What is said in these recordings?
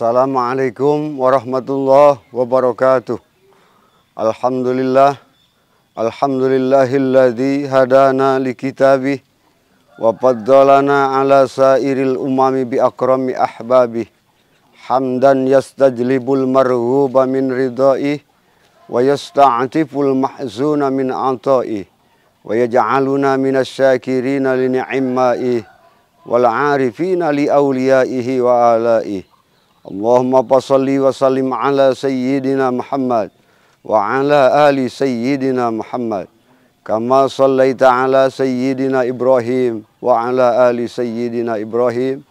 Assalamualaikum warahmatullahi wabarakatuh. Alhamdulillah. Alhamdulillahilladzi hadana likitabi wa faddalana ala sairil umami bi akrami ahbabi. Hamdan yastajlibul marhuba min ridai wa yasta'tiful mahzuna min anta'i wa yaj'aluna minasy-syakirina li ni'mai wal 'arifina li awliyaihi wa alaihi. اللهم صل وسلم على سيدنا محمد وعلى آل سيدنا محمد كما صليت على سيدنا إبراهيم وعلى آل سيدنا إبراهيم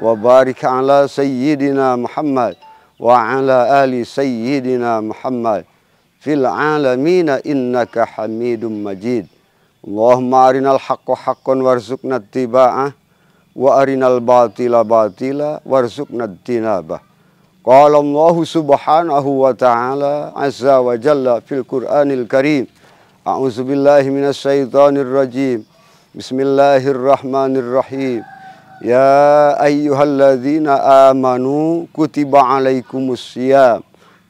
وبارك على سيدنا محمد وعلى آل سيدنا محمد في العالمين إنك حميد مجيد اللهم أرنا الحق حقا وارزقنا اتباعه وأرنا الباطل باطلا وارزقنا اجتنابه قال الله سبحانه وتعالى عز وجل في القرآن الكريم أعوذ بالله من الشيطان الرجيم بسم الله الرحمن الرحيم يا أيها الذين آمنوا كتب عليكم الصيام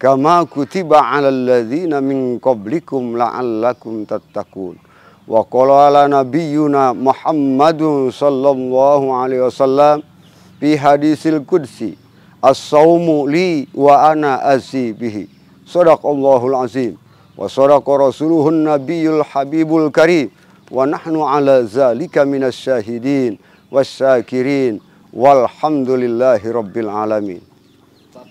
كما كتب على الذين من قبلكم لعلكم تتقون wa qala ala nabiyyuna Muhammadun sallallahu alaihi wasallam bi hadisil qudsi as-saumu li wa ana azi bihi sadaqallahul azim wa sadaqa rasuluhun nabiyul habibul karim wa nahnu ala zalika minas syahidin syakirin walhamdulillahi rabbil alamin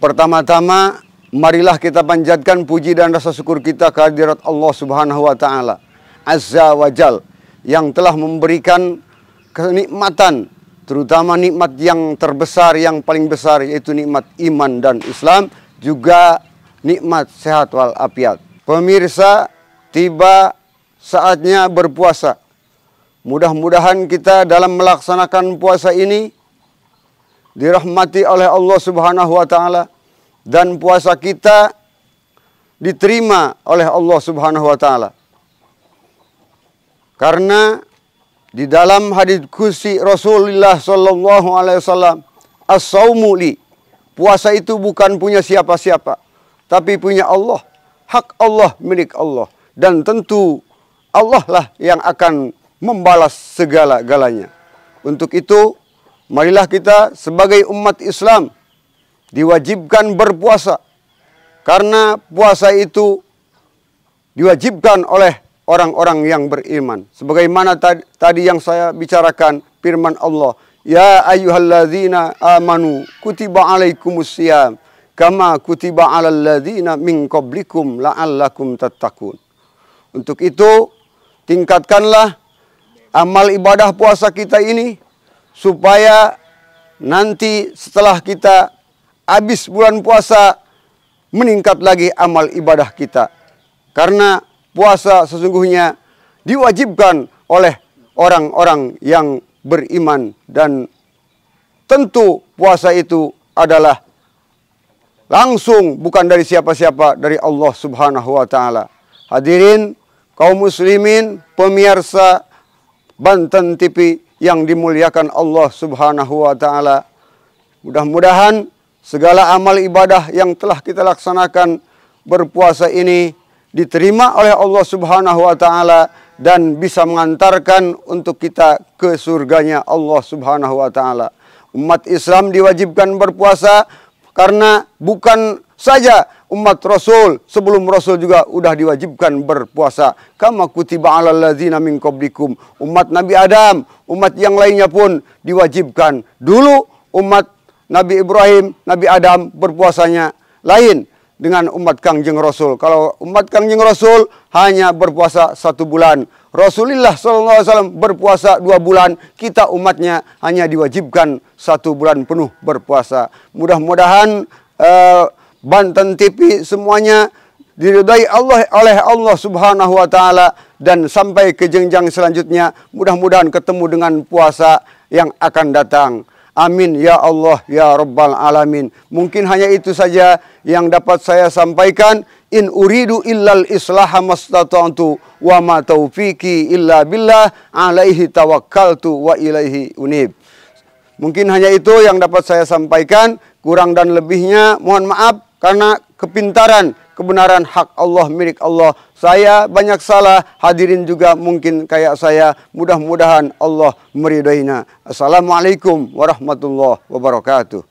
pertama-tama marilah kita panjatkan puji dan rasa syukur kita kehadirat Allah Subhanahu wa taala Azza wa Jal yang telah memberikan kenikmatan terutama nikmat yang terbesar yang paling besar yaitu nikmat iman dan Islam juga nikmat sehat wal afiat. Pemirsa, tiba saatnya berpuasa. Mudah-mudahan kita dalam melaksanakan puasa ini dirahmati oleh Allah Subhanahu wa taala dan puasa kita diterima oleh Allah Subhanahu wa taala. Karena di dalam hadis kursi Rasulullah Shallallahu alaihi wasallam asaumuli puasa itu bukan punya siapa-siapa tapi punya Allah hak Allah milik Allah dan tentu Allah lah yang akan membalas segala galanya untuk itu marilah kita sebagai umat Islam diwajibkan berpuasa karena puasa itu diwajibkan oleh orang-orang yang beriman. Sebagaimana tadi yang saya bicarakan firman Allah, "Ya ayyuhalladzina amanu kutiba alaikumus siyam kama kutiba alal ladzina min qablikum la'allakum tattaqun." Untuk itu, tingkatkanlah amal ibadah puasa kita ini supaya nanti setelah kita habis bulan puasa meningkat lagi amal ibadah kita. Karena puasa sesungguhnya diwajibkan oleh orang-orang yang beriman dan tentu puasa itu adalah langsung bukan dari siapa-siapa dari Allah Subhanahu wa taala. Hadirin kaum muslimin pemirsa Banten TV yang dimuliakan Allah Subhanahu wa taala. Mudah-mudahan segala amal ibadah yang telah kita laksanakan berpuasa ini diterima oleh Allah Subhanahu wa taala dan bisa mengantarkan untuk kita ke surganya Allah Subhanahu wa taala. Umat Islam diwajibkan berpuasa karena bukan saja umat Rasul sebelum Rasul juga sudah diwajibkan berpuasa kama kutiba ala lazina min qablikum umat Nabi Adam umat yang lainnya pun diwajibkan dulu umat Nabi Ibrahim Nabi Adam berpuasanya lain dengan umat Kangjeng Rasul. Kalau umat Kangjeng Rasul hanya berpuasa satu bulan. Rasulullah SAW berpuasa dua bulan. Kita umatnya hanya diwajibkan satu bulan penuh berpuasa. Mudah-mudahan eh, Banten TV semuanya diridai Allah oleh Allah Subhanahu wa taala dan sampai ke jenjang selanjutnya mudah-mudahan ketemu dengan puasa yang akan datang. Amin ya Allah ya Rabbal Alamin. Mungkin hanya itu saja yang dapat saya sampaikan. In uridu illal islaha mastata'tu wa ma taufiqi illa billah alaihi tawakkaltu wa ilaihi unib. Mungkin hanya itu yang dapat saya sampaikan. Kurang dan lebihnya mohon maaf karena kepintaran kebenaran hak Allah milik Allah. Saya banyak salah, hadirin juga mungkin kayak saya. Mudah-mudahan Allah meridainya. Assalamualaikum warahmatullahi wabarakatuh.